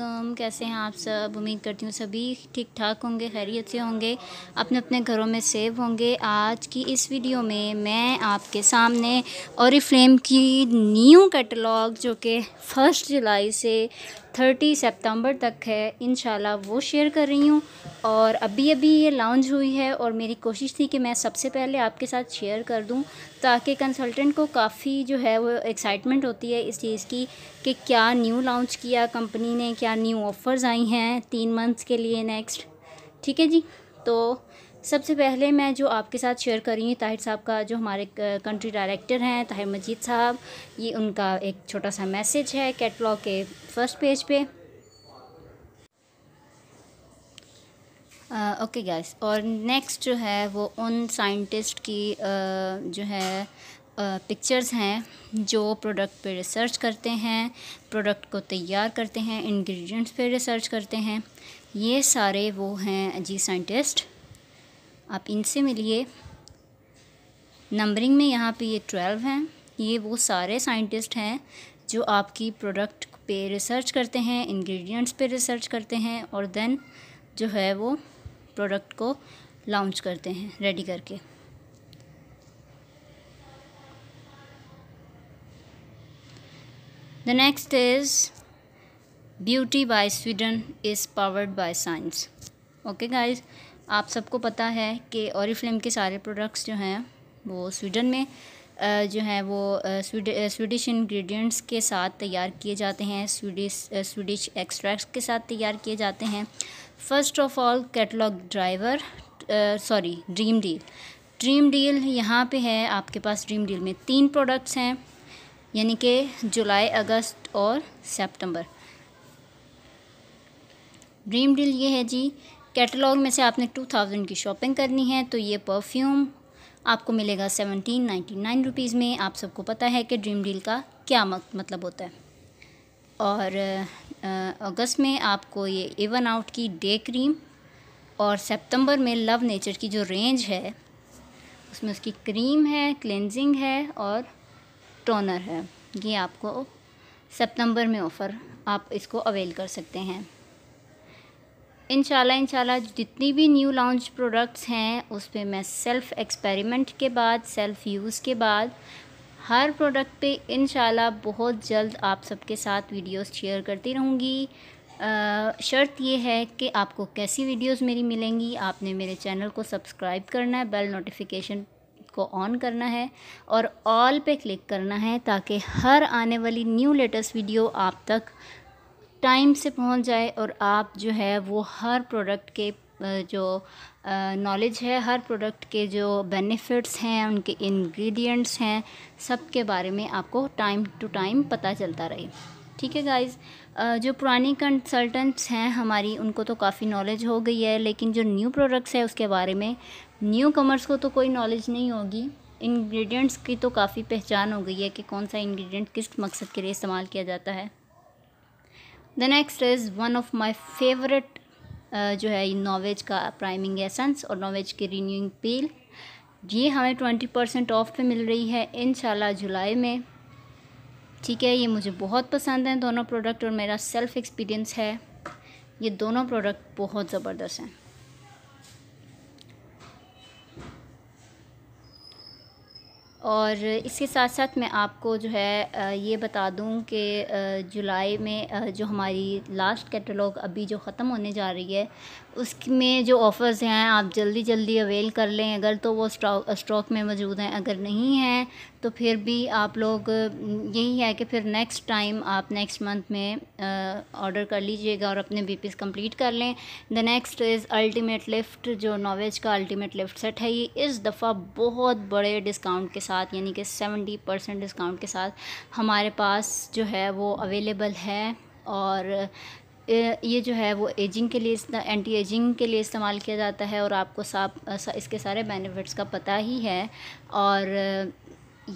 वालेकुम कैसे हैं आप सब उम्मीद करती हूँ सभी ठीक ठाक होंगे खैरियत से होंगे अपने अपने घरों में सेव होंगे आज की इस वीडियो में मैं आपके सामने और फ्लेम की न्यू कैटलॉग जो कि फ़र्स्ट जुलाई से थर्टी सितंबर तक है इन वो शेयर कर रही हूँ और अभी अभी ये लॉन्च हुई है और मेरी कोशिश थी कि मैं सबसे पहले आपके साथ शेयर कर दूँ ताकि कंसल्टेंट को काफ़ी जो है वो एक्साइटमेंट होती है इस चीज़ की कि क्या न्यू लॉन्च किया कंपनी ने क्या न्यू ऑफ़र्स आई हैं तीन मंथ्स के लिए नेक्स्ट ठीक है जी तो सबसे पहले मैं जो आपके साथ शेयर कर रही हूँ ताहिर साहब का जो हमारे कंट्री डायरेक्टर हैं ताहिर मजीद साहब ये उनका एक छोटा सा मैसेज है कैटलॉग के फर्स्ट पेज पे ओके uh, गैस okay और नेक्स्ट जो है वो उन साइंटिस्ट की uh, जो है पिक्चर्स हैं जो प्रोडक्ट पे रिसर्च करते हैं प्रोडक्ट को तैयार करते हैं इंग्रेडिएंट्स पे रिसर्च करते हैं ये सारे वो हैं जी साइंटिस्ट आप इनसे मिलिए नंबरिंग में यहाँ पे ये ट्वेल्व हैं ये वो सारे साइंटिस्ट हैं जो आपकी प्रोडक्ट पे रिसर्च करते हैं इंग्रेडिएंट्स पे रिसर्च करते हैं और देन जो है वो प्रोडक्ट को लॉन्च करते हैं रेडी करके the next is beauty by Sweden is powered by science okay guys आप सबको पता है कि औरिफ्लेम के सारे प्रोडक्ट्स जो हैं वो स्वीडन में जो है वो स्वीडिश इंग्रेडिएंट्स के साथ तैयार किए जाते हैं स्वीडिश स्वीडिश एक्सट्रैक्ट्स के साथ तैयार किए जाते हैं first of all catalogue driver sorry dream deal dream deal यहाँ पे है आपके पास ड्रीम डील में तीन प्रोडक्ट्स हैं यानी कि जुलाई अगस्त और सितंबर ड्रीम डील ये है जी कैटलॉग में से आपने टू थाउजेंड की शॉपिंग करनी है तो ये परफ्यूम आपको मिलेगा सेवनटीन नाइन्टी नाइन रुपीज़ में आप सबको पता है कि ड्रीम डील का क्या मतलब होता है और अगस्त में आपको ये एवन आउट की डे क्रीम और सितंबर में लव नेचर की जो रेंज है उसमें उसकी क्रीम है क्लेंजिंग है और टोनर है ये आपको सितंबर में ऑफ़र आप इसको अवेल कर सकते हैं इनशाला इनशाला जितनी भी न्यू लॉन्च प्रोडक्ट्स हैं उस पर मैं सेल्फ़ एक्सपेरिमेंट के बाद सेल्फ़ यूज़ के बाद हर प्रोडक्ट पे इनशाला बहुत जल्द आप सबके साथ वीडियोस शेयर करती रहूँगी शर्त ये है कि आपको कैसी वीडियोस मेरी मिलेंगी आपने मेरे चैनल को सब्सक्राइब करना है बेल नोटिफिकेशन को ऑन करना है और ऑल पे क्लिक करना है ताकि हर आने वाली न्यू लेटेस्ट वीडियो आप तक टाइम से पहुंच जाए और आप जो है वो हर प्रोडक्ट के जो नॉलेज है हर प्रोडक्ट के जो बेनिफिट्स हैं उनके इंग्रेडिएंट्स हैं सब के बारे में आपको टाइम टू टाइम पता चलता रहे ठीक है गाइज जो पुरानी कंसल्टेंट्स हैं हमारी उनको तो काफ़ी नॉलेज हो गई है लेकिन जो न्यू प्रोडक्ट्स है उसके बारे में न्यू कमर्स को तो कोई नॉलेज नहीं होगी इंग्रेडिएंट्स की तो काफ़ी पहचान हो गई है कि कौन सा इंग्रेडिएंट किस मकसद के लिए इस्तेमाल किया जाता है the next is one of my favourite जो है नॉवेज का प्राइमिंग एसेंस और नॉवेज की रीन्यूइंग पील ये हमें ट्वेंटी परसेंट ऑफ पे मिल रही है इन जुलाई में ठीक है ये मुझे बहुत पसंद हैं दोनों प्रोडक्ट और मेरा सेल्फ़ एक्सपीरियंस है ये दोनों प्रोडक्ट बहुत ज़बरदस्त हैं और इसके साथ साथ मैं आपको जो है ये बता दूं कि जुलाई में जो हमारी लास्ट कैटलॉग अभी जो ख़त्म होने जा रही है उसमें जो ऑफ़र्स हैं आप जल्दी जल्दी अवेल कर लें अगर तो वो स्टॉक स्टॉक में मौजूद हैं अगर नहीं हैं तो फिर भी आप लोग यही है कि फिर नेक्स्ट टाइम आप नेक्स्ट मंथ में ऑर्डर कर लीजिएगा और अपने बी कंप्लीट कर लें the next is ultimate lift जो नॉवेज का अल्टीमेट लिफ्ट सेट है ये इस दफ़ा बहुत बड़े डिस्काउंट के साथ साथ यानी कि सेवेंटी परसेंट डिस्काउंट के साथ हमारे पास जो है वो अवेलेबल है और ये जो है वो एजिंग के लिए एंटी एजिंग के लिए इस्तेमाल किया जाता है और आपको साफ इसके सारे बेनिफिट्स का पता ही है और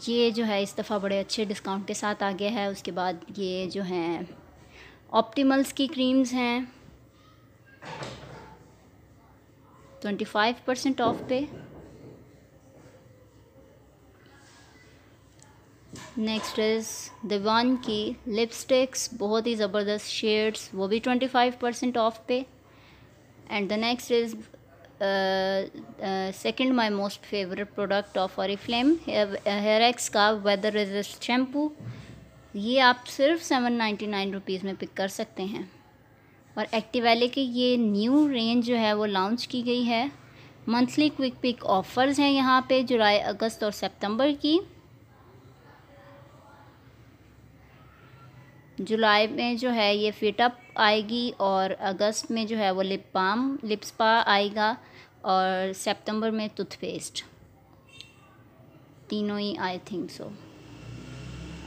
ये जो है इस दफ़ा बड़े अच्छे डिस्काउंट के साथ आ गया है उसके बाद ये जो हैं ऑप्टिमल्स की क्रीम्स हैं ट्वेंटी फाइव परसेंट ऑफ पे नेक्स्ट इज़ दिवान की लिपस्टिक्स बहुत ही ज़बरदस्त शेड्स वो भी ट्वेंटी फाइव परसेंट ऑफ पे and the next is second my most favourite product of Oriflame hair X का वेदर रेजिस्ट शैम्पू ये आप सिर्फ सेवन नाइन्टी नाइन रुपीज़ में पिक कर सकते हैं और एक्टिवैले की ये न्यू रेंज जो है वो लॉन्च की गई है मंथली क्विक पिक ऑफ़र्स हैं यहाँ पे जुलाई अगस्त और सितंबर की जुलाई में जो है ये फिटअप आएगी और अगस्त में जो है वो लिप पाम लिप स्पा आएगा और सितंबर में टूथपेस्ट तीनों ही आई थिंक सो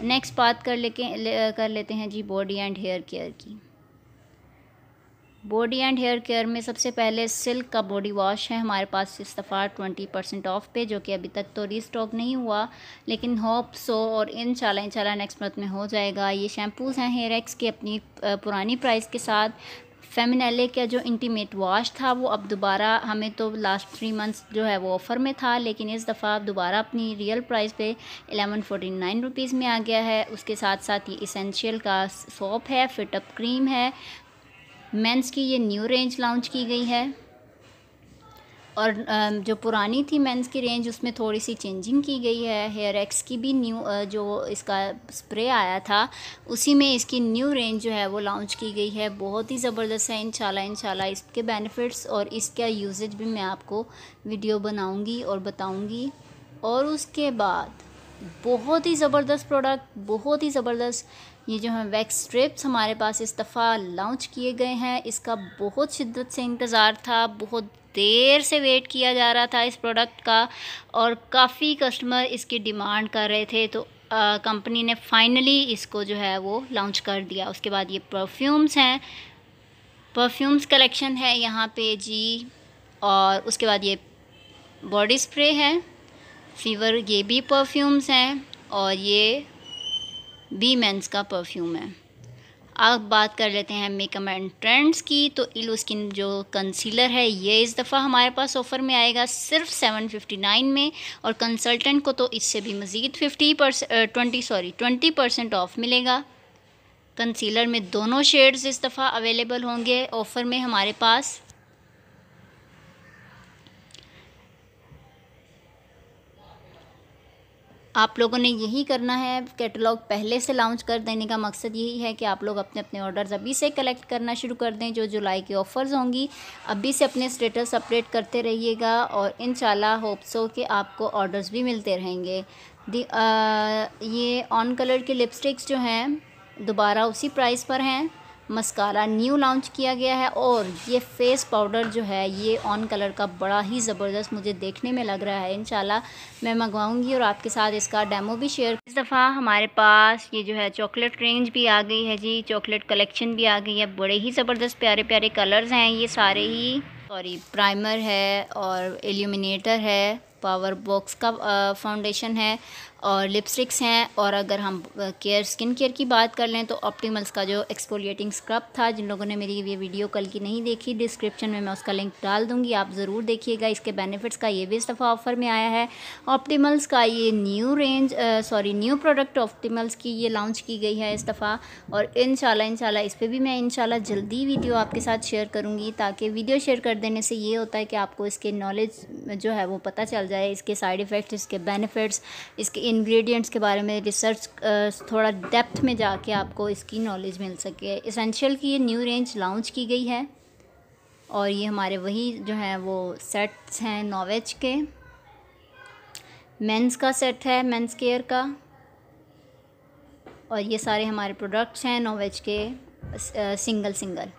नेक्स्ट बात कर लेके ले, कर लेते हैं जी बॉडी एंड हेयर केयर की बॉडी एंड हेयर केयर में सबसे पहले सिल्क का बॉडी वॉश है हमारे पास इस दफ़ा ट्वेंटी परसेंट ऑफ पे जो कि अभी तक तो रीस्टॉक नहीं हुआ लेकिन होप सो और इन शाला इन शाला नेक्स्ट मंथ में हो जाएगा ये शैम्पूज़ हैं हेयर एक्स के अपनी पुरानी प्राइस के साथ फेमिनेले का जो इंटीमेट वॉश था वो अब दोबारा हमें तो लास्ट थ्री मंथ्स जो है वो ऑफ़र में था लेकिन इस दफ़ा दोबारा अपनी रियल प्राइस पे एलेवन फोटी नाइन रुपीज़ में आ गया है उसके साथ साथ ये इसेंशियल का सॉप है फिटअप क्रीम है मेंस की ये न्यू रेंज लॉन्च की गई है और जो पुरानी थी मेंस की रेंज उसमें थोड़ी सी चेंजिंग की गई है हेयर एक्स की भी न्यू जो इसका स्प्रे आया था उसी में इसकी न्यू रेंज जो है वो लॉन्च की गई है बहुत ही ज़बरदस्त है इनशाला इनशाला इसके बेनिफिट्स और इसका यूजेज भी मैं आपको वीडियो बनाऊँगी और बताऊँगी और उसके बाद बहुत ही ज़बरदस्त प्रोडक्ट बहुत ही ज़बरदस्त ये जो हैं वैक्स स्ट्रिप्स हमारे पास इस दफ़ा लॉन्च किए गए हैं इसका बहुत शिद्दत से इंतज़ार था बहुत देर से वेट किया जा रहा था इस प्रोडक्ट का और काफ़ी कस्टमर इसकी डिमांड कर रहे थे तो कंपनी ने फाइनली इसको जो है वो लॉन्च कर दिया उसके बाद ये परफ्यूम्स हैं परफ्यूम्स कलेक्शन है यहाँ पे जी और उसके बाद ये बॉडी स्प्रे है फीवर ये भी परफ्यूम्स हैं और ये बी मेंस का परफ्यूम है अब बात कर लेते हैं मेकअप एंड ट्रेंड्स की तो इलो स्किन जो कंसीलर है ये इस दफ़ा हमारे पास ऑफ़र में आएगा सिर्फ 759 में और कंसल्टेंट को तो इससे भी मज़ीद 50 percent twenty sorry 20 percent off मिलेगा कंसीलर में दोनों शेड्स इस दफ़ा अवेलेबल होंगे ऑफ़र में हमारे पास आप लोगों ने यही करना है कैटलॉग पहले से लॉन्च कर देने का मकसद यही है कि आप लोग अपने अपने ऑर्डर्स अभी से कलेक्ट करना शुरू कर दें जो जुलाई के ऑफ़र्स होंगी अभी से अपने स्टेटस अपडेट करते रहिएगा और इन होप्स हो कि आपको ऑर्डर्स भी मिलते रहेंगे दी आ, ये ऑन कलर के लिपस्टिक्स जो हैं दोबारा उसी प्राइस पर हैं मस्कारा न्यू लॉन्च किया गया है और ये फेस पाउडर जो है ये ऑन कलर का बड़ा ही ज़बरदस्त मुझे देखने में लग रहा है इन मैं मंगवाऊंगी और आपके साथ इसका डेमो भी शेयर इस दफ़ा हमारे पास ये जो है चॉकलेट रेंज भी आ गई है जी चॉकलेट कलेक्शन भी आ गई है बड़े ही ज़बरदस्त प्यारे प्यारे कलर्स हैं ये सारे ही सॉरी प्राइमर है और एल्यूमिनेटर है पावर बॉक्स का फाउंडेशन है और लिपस्टिक्स हैं और अगर हम केयर स्किन केयर की बात कर लें तो ऑप्टिमल्स का जो एक्सपोलिएटिंग स्क्रब था जिन लोगों ने मेरी ये वीडियो कल की नहीं देखी डिस्क्रिप्शन में मैं उसका लिंक डाल दूंगी आप ज़रूर देखिएगा इसके बेनिफिट्स का ये भी इस दफ़ा ऑफ़र में आया है ऑप्टिमल्स का ये new range sorry new product Optimals की ये लॉन्च की गई है इस दफ़ा और इन शाला इस पर भी मैं इन जल्दी वीडियो आपके साथ शेयर करूँगी ताकि वीडियो शेयर कर देने से ये होता है कि आपको इसके नॉलेज जो है वो पता चल जाए जाए इसके साइड इफ़ेक्ट्स इसके बेनिफिट्स इसके इंग्रेडिएंट्स के बारे में रिसर्च थोड़ा डेप्थ में जाके आपको इसकी नॉलेज मिल सके इसेंशियल की ये न्यू रेंज लॉन्च की गई है और ये हमारे वही जो हैं वो सेट्स हैं नॉवेज के मेंस का सेट है मेंस केयर का और ये सारे हमारे प्रोडक्ट्स हैं नॉवेज के सिंगल सिंगल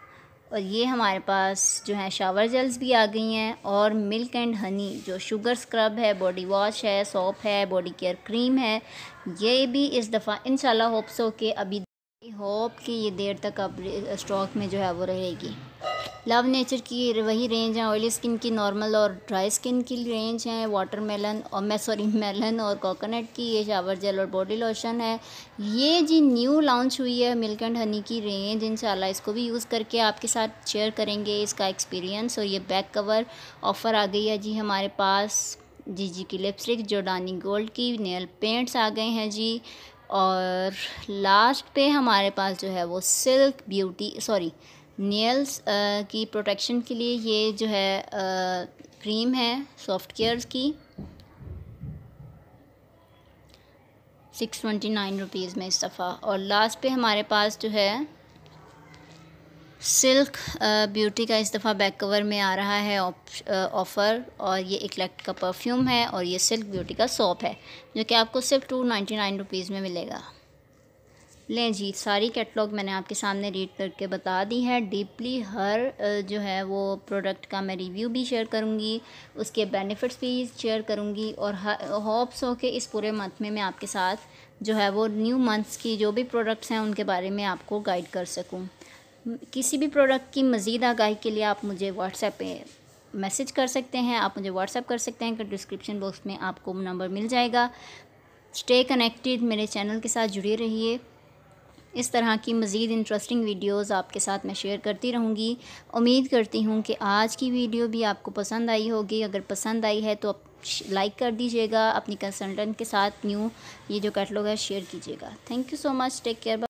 और ये हमारे पास जो है शावर जेल्स भी आ गई हैं और मिल्क एंड हनी जो शुगर स्क्रब है बॉडी वॉश है सॉप है बॉडी केयर क्रीम है ये भी इस दफ़ा इन होप्स हो के अभी होप कि ये देर तक अब स्टॉक में जो है वो रहेगी लव नेचर की वही रेंज है ऑयली स्किन की नॉर्मल और ड्राई स्किन की रेंज है वाटरमेलन और मैं सॉरी मेलन और कोकोनट की ये शावर जेल और बॉडी लोशन है ये जी न्यू लॉन्च हुई है मिल्क एंड हनी की रेंज इंशाल्लाह इसको भी यूज़ करके आपके साथ शेयर करेंगे इसका एक्सपीरियंस और ये बैक कवर ऑफ़र आ गई है जी हमारे पास जी जी की लिपस्टिक जोडानी गोल्ड की नेल पेंट्स आ गए हैं जी और लास्ट पे हमारे पास जो है वो silk beauty sorry nails uh, की प्रोटेक्शन के लिए ये जो है क्रीम uh, है सॉफ्ट केयर की सिक्स ट्वेंटी नाइन रुपीज़ में इस दफ़ा और लास्ट पे हमारे पास जो है सिल्क ब्यूटी uh, का इस दफ़ा बैक कवर में आ रहा है ऑफ़र और ये इकलेक्ट का परफ्यूम है और ये सिल्क ब्यूटी का सॉप है जो कि आपको सिर्फ टू नाइन्टी नाइन रुपीज़ में मिलेगा लें जी सारी कैटलॉग मैंने आपके सामने रीड करके बता दी है डीपली हर जो है वो प्रोडक्ट का मैं रिव्यू भी शेयर करूँगी उसके बेनिफिट्स भी शेयर करूँगी और होप्स हो के इस पूरे मंथ में मैं आपके साथ जो है वो न्यू मंथ्स की जो भी प्रोडक्ट्स हैं उनके बारे में आपको गाइड कर सकूँ किसी भी प्रोडक्ट की मज़ीद आगाही के लिए आप मुझे व्हाट्सएप पे मैसेज कर सकते हैं आप मुझे व्हाट्सएप कर सकते हैं कि डिस्क्रिप्शन बॉक्स में आपको नंबर मिल जाएगा स्टे कनेक्टेड मेरे चैनल के साथ जुड़े रहिए इस तरह की मज़ीद इंटरेस्टिंग वीडियोस आपके साथ मैं शेयर करती रहूँगी उम्मीद करती हूँ कि आज की वीडियो भी आपको पसंद आई होगी अगर पसंद आई है तो आप लाइक कर दीजिएगा अपनी कंसल्टेंट के साथ न्यू ये जो कैटलॉग है शेयर कीजिएगा thank you so much take care